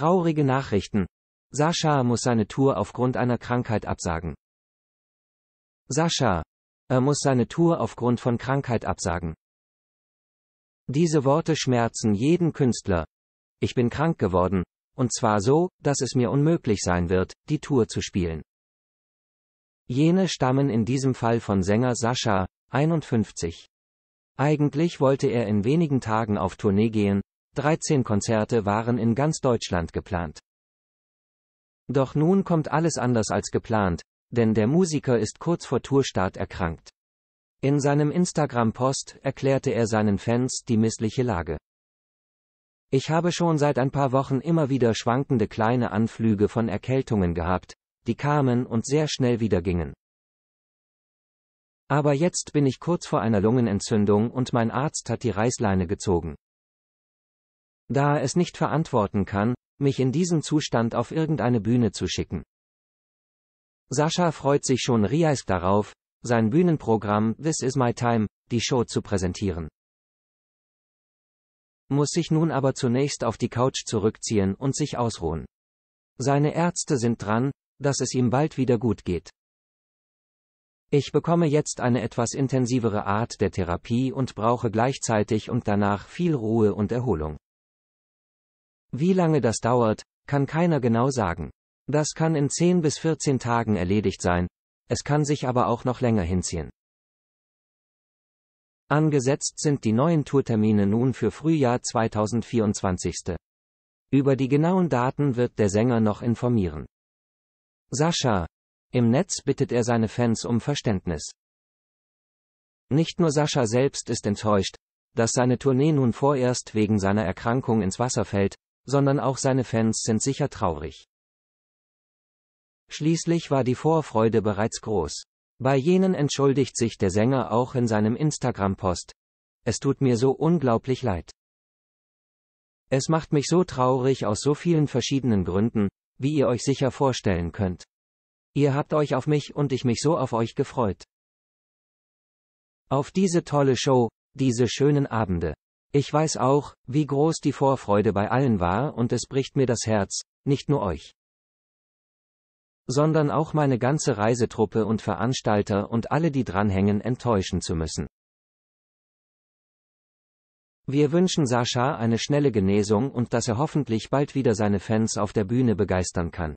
Traurige Nachrichten. Sascha muss seine Tour aufgrund einer Krankheit absagen. Sascha. Er muss seine Tour aufgrund von Krankheit absagen. Diese Worte schmerzen jeden Künstler. Ich bin krank geworden, und zwar so, dass es mir unmöglich sein wird, die Tour zu spielen. Jene stammen in diesem Fall von Sänger Sascha, 51. Eigentlich wollte er in wenigen Tagen auf Tournee gehen, 13 Konzerte waren in ganz Deutschland geplant. Doch nun kommt alles anders als geplant, denn der Musiker ist kurz vor Tourstart erkrankt. In seinem Instagram-Post erklärte er seinen Fans die missliche Lage. Ich habe schon seit ein paar Wochen immer wieder schwankende kleine Anflüge von Erkältungen gehabt, die kamen und sehr schnell wieder gingen. Aber jetzt bin ich kurz vor einer Lungenentzündung und mein Arzt hat die Reißleine gezogen. Da er es nicht verantworten kann, mich in diesem Zustand auf irgendeine Bühne zu schicken. Sascha freut sich schon riesig darauf, sein Bühnenprogramm This is my time, die Show zu präsentieren. Muss sich nun aber zunächst auf die Couch zurückziehen und sich ausruhen. Seine Ärzte sind dran, dass es ihm bald wieder gut geht. Ich bekomme jetzt eine etwas intensivere Art der Therapie und brauche gleichzeitig und danach viel Ruhe und Erholung. Wie lange das dauert, kann keiner genau sagen. Das kann in 10 bis 14 Tagen erledigt sein, es kann sich aber auch noch länger hinziehen. Angesetzt sind die neuen Tourtermine nun für Frühjahr 2024. Über die genauen Daten wird der Sänger noch informieren. Sascha. Im Netz bittet er seine Fans um Verständnis. Nicht nur Sascha selbst ist enttäuscht, dass seine Tournee nun vorerst wegen seiner Erkrankung ins Wasser fällt, sondern auch seine Fans sind sicher traurig. Schließlich war die Vorfreude bereits groß. Bei jenen entschuldigt sich der Sänger auch in seinem Instagram-Post. Es tut mir so unglaublich leid. Es macht mich so traurig aus so vielen verschiedenen Gründen, wie ihr euch sicher vorstellen könnt. Ihr habt euch auf mich und ich mich so auf euch gefreut. Auf diese tolle Show, diese schönen Abende. Ich weiß auch, wie groß die Vorfreude bei allen war und es bricht mir das Herz, nicht nur euch sondern auch meine ganze Reisetruppe und Veranstalter und alle, die dranhängen, enttäuschen zu müssen. Wir wünschen Sascha eine schnelle Genesung und dass er hoffentlich bald wieder seine Fans auf der Bühne begeistern kann.